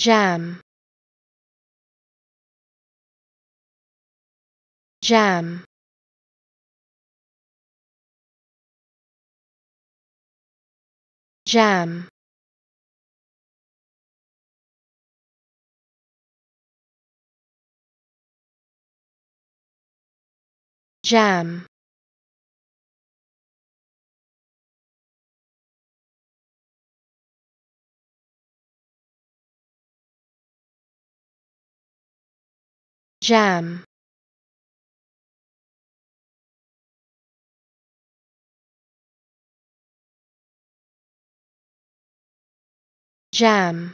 jam jam jam jam jam jam